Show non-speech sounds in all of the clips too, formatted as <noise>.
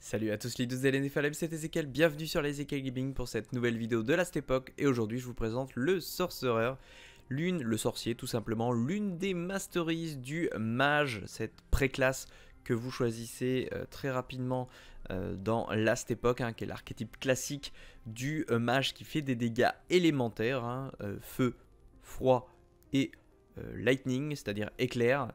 Salut à tous les deux LNFLM, c'est Ezekiel, bienvenue sur les Ezekiel Gaming pour cette nouvelle vidéo de Last Epoch et aujourd'hui je vous présente le Sorcerer, l'une, le sorcier tout simplement, l'une des masteries du mage, cette pré-classe que vous choisissez euh, très rapidement euh, dans Last Epoch, hein, qui est l'archétype classique du euh, mage qui fait des dégâts élémentaires, hein, euh, feu, froid et lightning, c'est-à-dire éclair,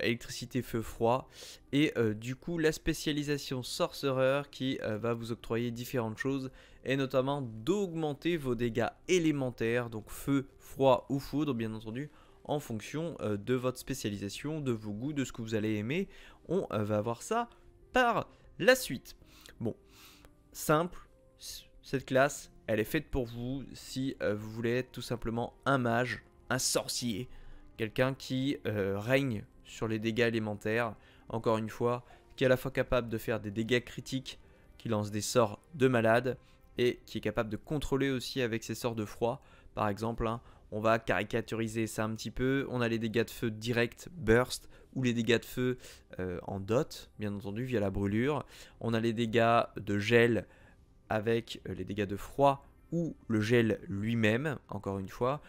électricité, feu, froid, et du coup la spécialisation sorcereur qui va vous octroyer différentes choses, et notamment d'augmenter vos dégâts élémentaires, donc feu, froid ou foudre bien entendu, en fonction de votre spécialisation, de vos goûts, de ce que vous allez aimer. On va voir ça par la suite. Bon, simple, cette classe, elle est faite pour vous si euh, vous voulez être tout simplement un mage, un sorcier, quelqu'un qui euh, règne sur les dégâts élémentaires, encore une fois, qui est à la fois capable de faire des dégâts critiques, qui lance des sorts de malade, et qui est capable de contrôler aussi avec ses sorts de froid, par exemple, hein, on va caricaturiser ça un petit peu. On a les dégâts de feu direct, burst, ou les dégâts de feu euh, en dot, bien entendu, via la brûlure. On a les dégâts de gel avec euh, les dégâts de froid ou le gel lui-même, encore une fois,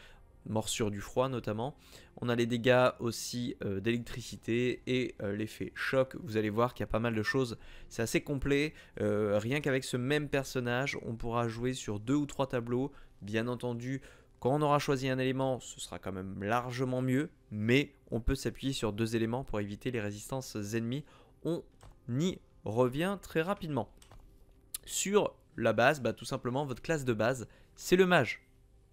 morsure du froid notamment. On a les dégâts aussi euh, d'électricité et l'effet choc. Vous allez voir qu'il y a pas mal de choses. C'est assez complet. rien qu'avec ce même personnage, on pourra jouer sur deux ou trois tableaux. Bien entendu, quand on aura choisi un élément, ce sera quand même largement mieux, mais on peut s'appuyer sur deux éléments pour éviter les résistances ennemies. On y revient très rapidement. Sur la base, bah, tout simplement, votre classe de base, c'est le mage.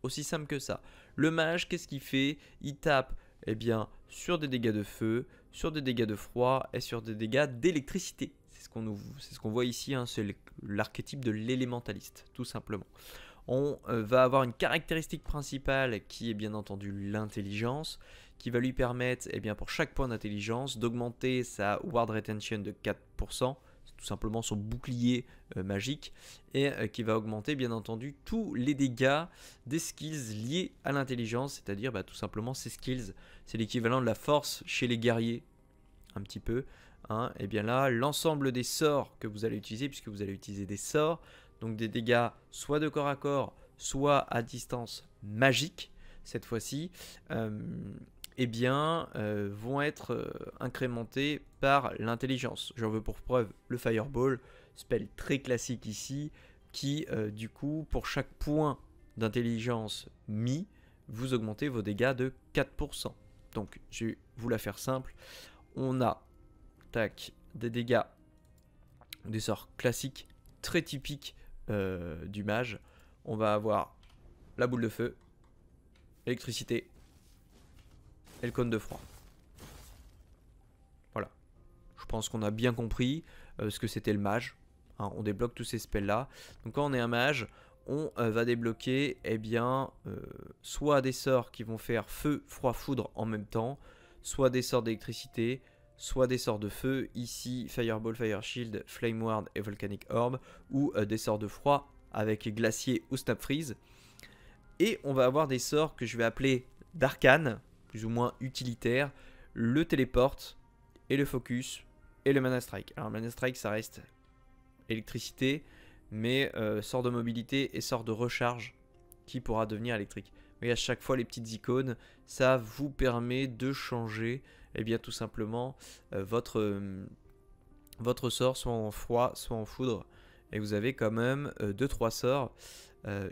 Aussi simple que ça. Le mage, qu'est-ce qu'il fait Il tape eh bien, sur des dégâts de feu, sur des dégâts de froid et sur des dégâts d'électricité. C'est ce qu'on voit ici, hein, c'est l'archétype de l'élémentaliste, tout simplement on euh, va avoir une caractéristique principale qui est bien entendu l'intelligence, qui va lui permettre, eh bien, pour chaque point d'intelligence, d'augmenter sa ward retention de 4%, tout simplement son bouclier euh, magique, et euh, qui va augmenter bien entendu tous les dégâts des skills liés à l'intelligence, c'est-à-dire bah, tout simplement ses skills. C'est l'équivalent de la force chez les guerriers, un petit peu. et hein. eh bien là, l'ensemble des sorts que vous allez utiliser, puisque vous allez utiliser des sorts, donc des dégâts soit de corps à corps, soit à distance magique, cette fois-ci, euh, eh bien, euh, vont être euh, incrémentés par l'intelligence. J'en veux pour preuve le Fireball, spell très classique ici, qui du coup, pour chaque point d'intelligence mis, vous augmentez vos dégâts de 4%. Donc, je vais vous la faire simple. On a, tac, des dégâts, des sorts classiques, très typiques euh, du mage, on va avoir la boule de feu, l'électricité et le cône de froid. Voilà. Je pense qu'on a bien compris euh, ce que c'était le mage. Hein, on débloque tous ces spells-là. Donc quand on est un mage, on euh, va débloquer et eh bien, soit des sorts qui vont faire feu, froid, foudre en même temps, soit des sorts d'électricité, soit des sorts de feu, ici Fireball, Fire Shield, Flame Ward et Volcanic Orb, ou euh, des sorts de froid avec Glacier ou Snap Freeze. Et on va avoir des sorts que je vais appeler d'arcane, plus ou moins utilitaires, le téléporte et le focus et le mana strike. Alors mana strike ça reste électricité, mais euh, sort de mobilité et sort de recharge qui pourra devenir électrique. Mais à chaque fois les petites icônes, ça vous permet de changer eh bien tout simplement euh, votre, euh, votre sort soit en froid, soit en foudre. Et vous avez quand même 2-3 euh, sorts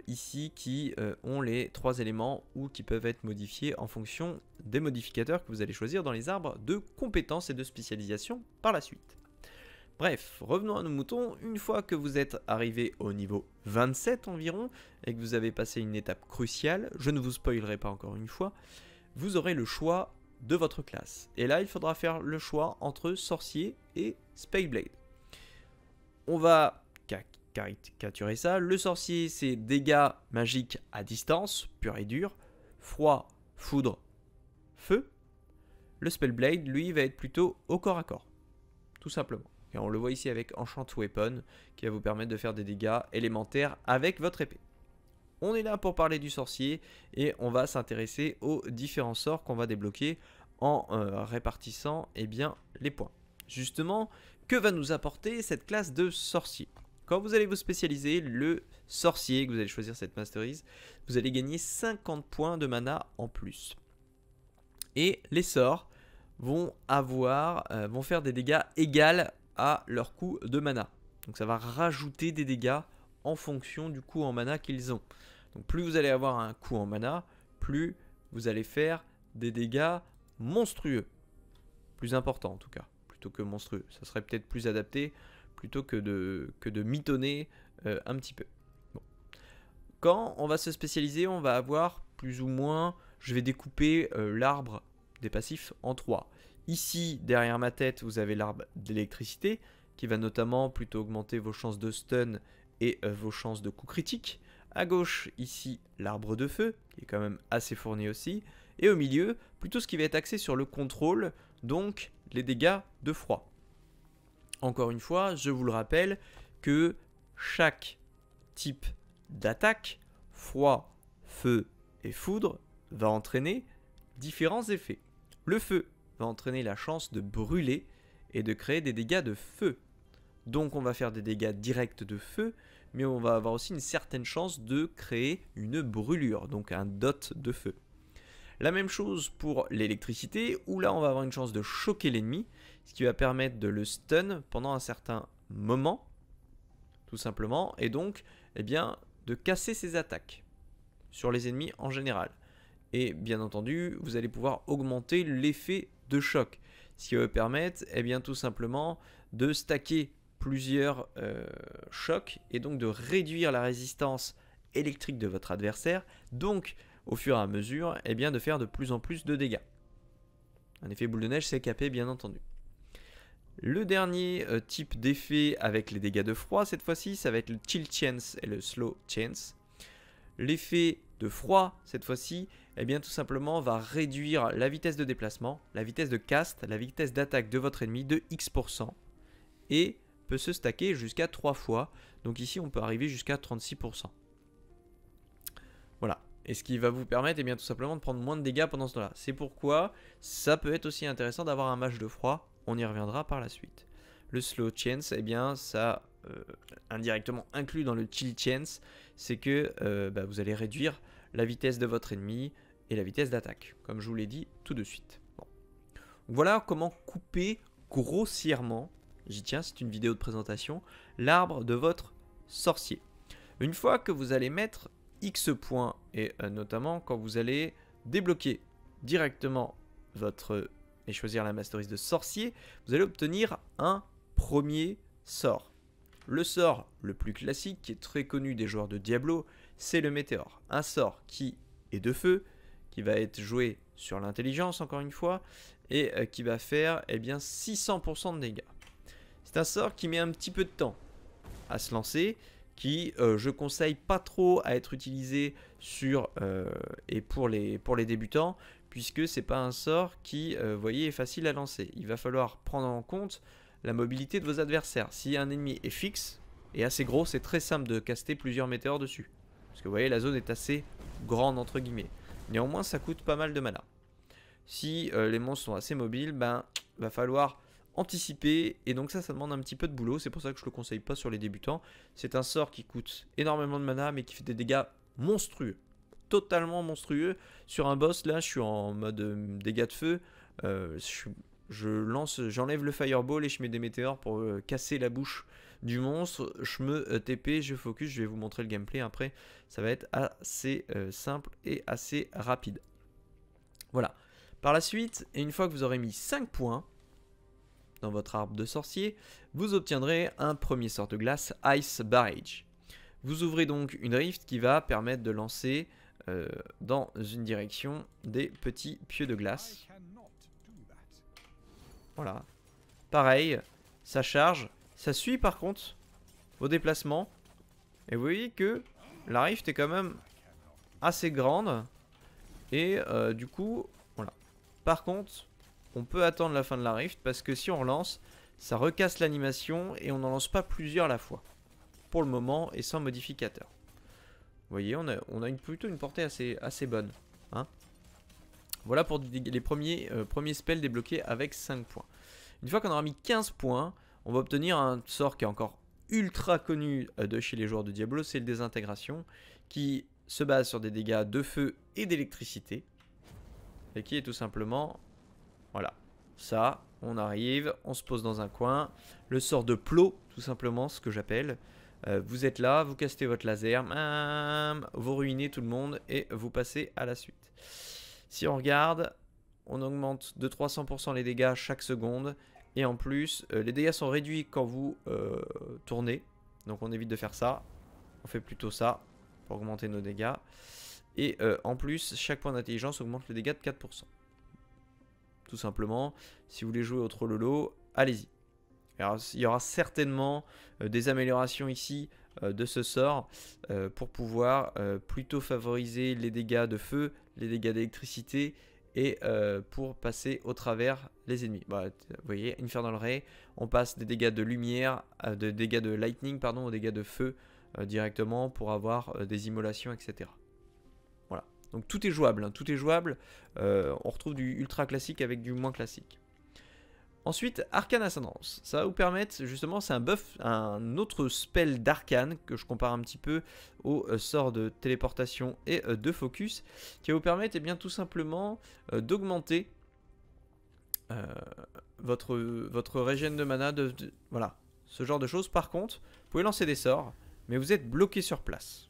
ici qui ont les 3 éléments ou qui peuvent être modifiés en fonction des modificateurs que vous allez choisir dans les arbres de compétences et de spécialisation par la suite. Bref, revenons à nos moutons, une fois que vous êtes arrivé au niveau 27 environ, et que vous avez passé une étape cruciale, je ne vous spoilerai pas encore une fois, vous aurez le choix de votre classe. Et là, il faudra faire le choix entre sorcier et spellblade. On va caricaturer ça. Le sorcier, c'est dégâts magiques à distance, pur et dur, froid, foudre, feu. Le spellblade, lui, va être plutôt au corps à corps, tout simplement. Et on le voit ici avec Enchant Weapon, qui va vous permettre de faire des dégâts élémentaires avec votre épée. On est là pour parler du sorcier et on va s'intéresser aux différents sorts qu'on va débloquer en euh, répartissant eh bien, les points. Justement, que va nous apporter cette classe de sorcier quand vous allez vous spécialiser, le sorcier, que vous allez choisir cette masterise, vous allez gagner 50 points de mana en plus. Et les sorts vont avoir, euh, vont faire des dégâts égaux à leur coût de mana. Donc ça va rajouter des dégâts en fonction du coût en mana qu'ils ont. Donc plus vous allez avoir un coup en mana, plus vous allez faire des dégâts monstrueux. Plus important en tout cas, plutôt que monstrueux. Ça serait peut-être plus adapté plutôt que de, que de mitonner euh, un petit peu. Quand on va se spécialiser, on va avoir plus ou moins, je vais découper euh, l'arbre des passifs en trois. Ici, derrière ma tête, vous avez l'arbre d'électricité qui va notamment plutôt augmenter vos chances de stun et euh, vos chances de coup critique. À gauche, ici, l'arbre de feu, qui est quand même assez fourni aussi. Et au milieu, plutôt ce qui va être axé sur le contrôle, donc les dégâts de froid. Encore une fois, je vous le rappelle que chaque type d'attaque, froid, feu et foudre, va entraîner différents effets. Le feu va entraîner la chance de brûler et de créer des dégâts de feu. Donc on va faire des dégâts directs de feu, mais on va avoir aussi une certaine chance de créer une brûlure, donc un dot de feu. La même chose pour l'électricité, où là on va avoir une chance de choquer l'ennemi, ce qui va permettre de le stun pendant un certain moment, tout simplement, et donc eh bien, de casser ses attaques sur les ennemis en général. Et bien entendu, vous allez pouvoir augmenter l'effet de choc, ce qui va permettre eh bien, tout simplement de stacker plusieurs euh, chocs et donc de réduire la résistance électrique de votre adversaire, donc au fur et à mesure, et eh bien, de faire de plus en plus de dégâts. Un effet boule de neige c'est capé bien entendu. Le dernier euh, type d'effet avec les dégâts de froid, cette fois-ci, ça va être le chill chance et le slow chance. L'effet de froid, cette fois-ci, et eh bien tout simplement va réduire la vitesse de déplacement, la vitesse de cast, la vitesse d'attaque de votre ennemi de X%. Et se stacker jusqu'à 3 fois. Donc ici, on peut arriver jusqu'à 36%. Voilà. Et ce qui va vous permettre, et eh bien, tout simplement, de prendre moins de dégâts pendant ce temps-là. C'est pourquoi ça peut être aussi intéressant d'avoir un match de froid. On y reviendra par la suite. Le slow chance, et eh bien, ça, euh, indirectement inclus dans le chill chance, c'est que euh, bah, vous allez réduire la vitesse de votre ennemi et la vitesse d'attaque, comme je vous l'ai dit tout de suite. Voilà comment couper grossièrement J'y tiens, c'est une vidéo de présentation. L'arbre de votre sorcier. Une fois que vous allez mettre X points, et euh, notamment quand vous allez débloquer directement votre et choisir la masterise de sorcier, vous allez obtenir un premier sort. Le sort le plus classique qui est très connu des joueurs de Diablo, c'est le météore. Un sort qui est de feu, qui va être joué sur l'intelligence encore une fois, et euh, qui va faire eh bien 600% de dégâts. C'est un sort qui met un petit peu de temps à se lancer, qui euh, je conseille pas trop à être utilisé sur euh, et pour les, pour les débutants, puisque c'est pas un sort qui, euh, vous voyez, est facile à lancer. Il va falloir prendre en compte la mobilité de vos adversaires. Si un ennemi est fixe et assez gros, c'est très simple de caster plusieurs météores dessus. Parce que vous voyez, la zone est assez grande entre guillemets. Néanmoins, ça coûte pas mal de mana. Si les monstres sont assez mobiles, ben va falloir anticipé et donc ça ça demande un petit peu de boulot c'est pour ça que je le conseille pas sur les débutants c'est un sort qui coûte énormément de mana mais qui fait des dégâts monstrueux totalement monstrueux sur un boss là je suis en mode euh, dégâts de feu euh, je, lance j'enlève le fireball et je mets des météores pour euh, casser la bouche du monstre je me TP je focus je vais vous montrer le gameplay après ça va être assez simple et assez rapide voilà par la suite et une fois que vous aurez mis 5 points dans votre arbre de sorcier, vous obtiendrez un premier sort de glace Ice Barrage. Vous ouvrez donc une rift qui va permettre de lancer euh, dans une direction des petits pieux de glace. Voilà. Pareil, ça charge, ça suit par contre vos déplacements. Et vous voyez que la rift est quand même assez grande. Et euh, du coup, voilà. Par contre, on peut attendre la fin de la rift parce que si on relance, ça recasse l'animation et on n'en lance pas plusieurs à la fois. Pour le moment et sans modificateur. Vous voyez, on a, plutôt une portée assez, bonne. Hein. voilà pour les premiers, euh, premiers spells débloqués avec 5 points. Une fois qu'on aura mis 15 points, on va obtenir un sort qui est encore ultra connu euh, de chez les joueurs de Diablo, c'est le désintégration, qui se base sur des dégâts de feu et d'électricité, et qui est tout simplement voilà, ça, on arrive, on se pose dans un coin. Le sort de plot, tout simplement, ce que j'appelle. Euh, vous êtes là, vous castez votre laser, hum, vous ruinez tout le monde et vous passez à la suite. Si on regarde, on augmente de 300% les dégâts chaque seconde. Et en plus, euh, les dégâts sont réduits quand vous euh, tournez. Donc on évite de faire ça. On fait plutôt ça pour augmenter nos dégâts. Et en plus, chaque point d'intelligence augmente les dégâts de 4% tout simplement. Si vous voulez jouer au Lolo, allez-y. Il y aura certainement euh, des améliorations ici euh, de ce sort euh, pour pouvoir plutôt favoriser les dégâts de feu, les dégâts d'électricité et pour passer au travers les ennemis. Bah, vous voyez, Infernal Ray, on passe des dégâts de lumière, des de dégâts de lightning, pardon, aux dégâts de feu directement pour avoir des immolations, etc. Donc tout est jouable, hein, tout est jouable. Euh, on retrouve du ultra classique avec du moins classique. Ensuite, Arcane Ascendance. Ça va vous permettre, justement, c'est un buff, un autre spell d'arcane que je compare un petit peu au sorts euh, sort de téléportation et euh, de focus, qui va vous permettre, eh bien, tout simplement d'augmenter votre, votre régène de mana. voilà, ce genre de choses. Par contre, vous pouvez lancer des sorts, mais vous êtes bloqué sur place.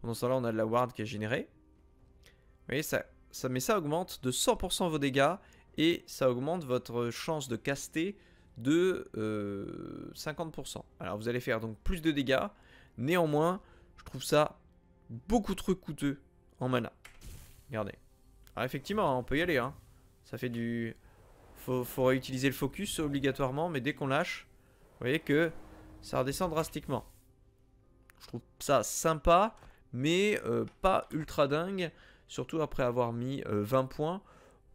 Pendant ce temps-là, on a de la ward qui est générée. Vous voyez, ça, ça, mais ça augmente de 100% vos dégâts et ça augmente votre chance de caster de 50%. Euh, Alors vous allez faire donc plus de dégâts. Néanmoins, je trouve ça beaucoup trop coûteux en mana. Regardez. Alors effectivement, hein, on peut y aller. Hein. Ça fait du... Faut, faut réutiliser le focus obligatoirement, mais dès qu'on lâche, vous voyez que ça redescend drastiquement. Je trouve ça sympa, mais euh, pas ultra dingue, surtout après avoir mis 20 euh, points.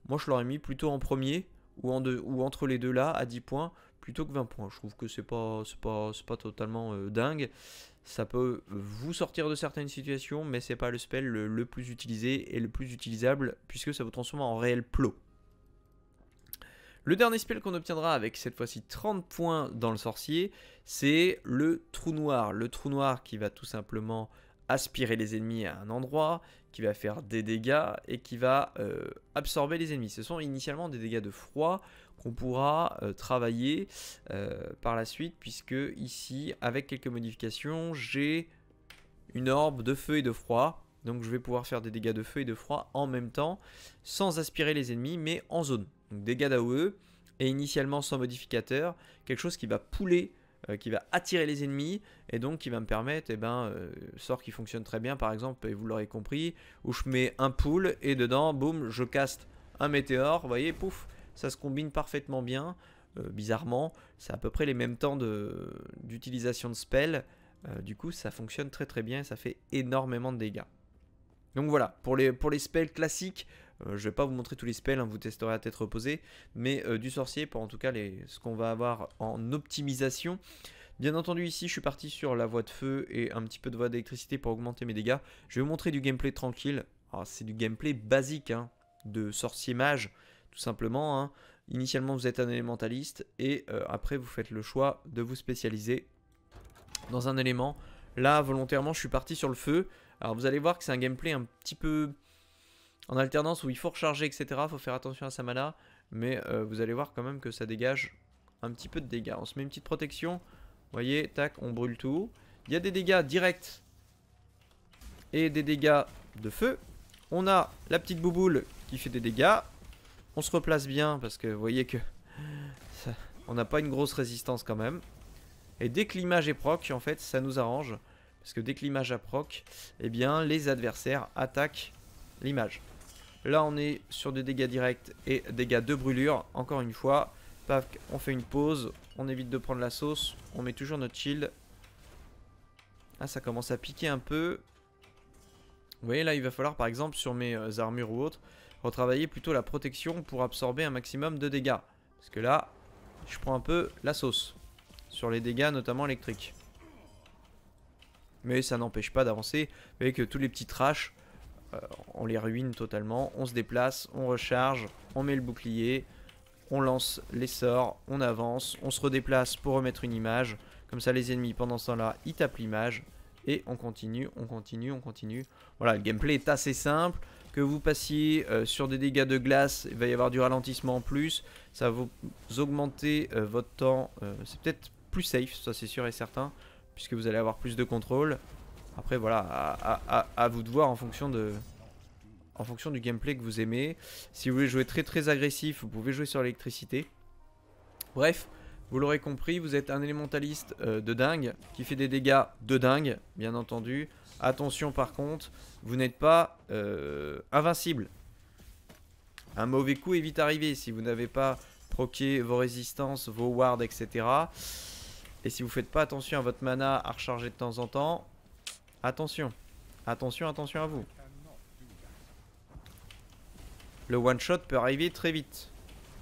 Moi, je l'aurais mis plutôt en premier ou, entre les deux là, à 10 points, plutôt que 20 points. Je trouve que c'est pas, pas, pas totalement euh, dingue. Ça peut vous sortir de certaines situations, mais c'est pas le spell le, le, plus utilisé et le plus utilisable, puisque ça vous transforme en réel plot. Le dernier spell qu'on obtiendra avec cette fois-ci 30 points dans le sorcier, c'est le trou noir. Le trou noir qui va tout simplement aspirer les ennemis à un endroit, qui va faire des dégâts et qui va euh, absorber les ennemis. Ce sont initialement des dégâts de froid qu'on pourra euh, travailler euh, par la suite, puisque ici, avec quelques modifications, j'ai une orbe de feu et de froid. Donc je vais pouvoir faire des dégâts de feu et de froid en même temps, sans aspirer les ennemis, mais en zone. Donc dégâts d'AOE, et initialement sans modificateur, quelque chose qui va pouler euh, qui va attirer les ennemis et donc qui va me permettre, et eh ben, euh, sort qui fonctionne très bien par exemple, et vous l'aurez compris, où je mets un pool et dedans, boum, je caste un météore, vous voyez, pouf, ça se combine parfaitement bien. Euh, bizarrement, c'est à peu près les mêmes temps d'utilisation de, spells spell. du coup, ça fonctionne très très bien ça fait énormément de dégâts. Donc voilà, pour les, pour les spells classiques, euh, je ne vais pas vous montrer tous les spells, hein, vous testerez à tête reposée, mais euh, du sorcier pour en tout cas ce qu'on va avoir en optimisation. Bien entendu ici je suis parti sur la voie de feu et un petit peu de voie d'électricité pour augmenter mes dégâts. Je vais vous montrer du gameplay tranquille. Ah, c'est du gameplay basique hein, de sorcier mage tout simplement. Hein. Initialement vous êtes un élémentaliste et euh, après vous faites le choix de vous spécialiser dans un élément. Là volontairement je suis parti sur le feu. Alors vous allez voir que c'est un gameplay un petit peu en alternance où il faut recharger, etc. Faut faire attention à sa mana. Mais euh, vous allez voir quand même que ça dégage un petit peu de dégâts. On se met une petite protection. vous voyez, tac, on brûle tout. Il y a des dégâts directs et des dégâts de feu. On a la petite bouboule qui fait des dégâts. On se replace bien parce que vous voyez que <laughs> on n'a pas une grosse résistance quand même. Et dès que l'image est proc, en fait, ça nous arrange. Parce que dès que proc, eh bien, les adversaires attaquent l'image. Là, on est sur des dégâts directs et dégâts de brûlure. Encore une fois, paf, on fait une pause. On évite de prendre la sauce. On met toujours notre shield. Ah, ça commence à piquer un peu. Vous voyez, là, il va falloir, par exemple, sur mes euh, armures ou autres, retravailler plutôt la protection pour absorber un maximum de dégâts. Parce que là, je prends un peu la sauce. Sur les dégâts, notamment électriques. Mais ça n'empêche pas d'avancer. Vous voyez que tous les petits trash euh, on les ruine totalement. On se déplace, on recharge, on met le bouclier, on lance les sorts, on avance, on se redéplace pour remettre une image. Comme ça, les ennemis, pendant ce temps-là, ils tapent l'image. Et on continue, on continue, on continue. Voilà, le gameplay est assez simple. Que vous passiez euh, sur des dégâts de glace, il va y avoir du ralentissement en plus. Ça va vous augmenter euh, votre temps. c'est peut-être plus safe, ça c'est sûr et certain. Puisque vous allez avoir plus de contrôle. Après, voilà, à, vous de voir en fonction de... En fonction du gameplay que vous aimez. Si vous voulez jouer très très agressif, vous pouvez jouer sur l'électricité. Bref, vous l'aurez compris, vous êtes un élémentaliste euh, de dingue, qui fait des dégâts de dingue, bien entendu. Attention par contre, vous n'êtes pas euh, invincible. Un mauvais coup est vite arrivé si vous n'avez pas proqué vos résistances, vos wards, etc. Et si vous faites pas attention à votre mana à recharger de temps en temps, Attention. Attention, attention à vous. Le one shot peut arriver très vite.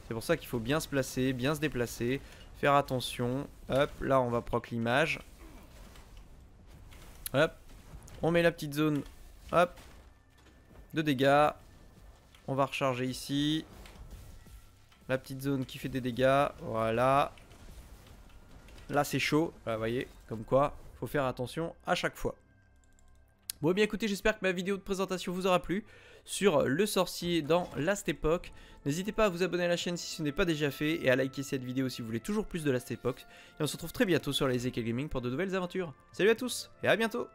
C'est pour ça qu'il faut bien se placer, bien se déplacer, faire attention. Hop, là on va proc l'image. Hop, on met la petite zone. Hop, de dégâts. On va recharger ici. La petite zone qui fait des dégâts. Voilà. Là c'est chaud, vous voyez, comme quoi, faut faire attention à chaque fois. Bon eh bien écoutez j'espère que ma vidéo de présentation vous aura plu sur le sorcier dans Last Epoch. N'hésitez pas à vous abonner à la chaîne si ce n'est pas déjà fait et à liker cette vidéo si vous voulez toujours plus de Last Epoch. Et on se retrouve très bientôt sur les Gaming pour de nouvelles aventures. Salut à tous et à bientôt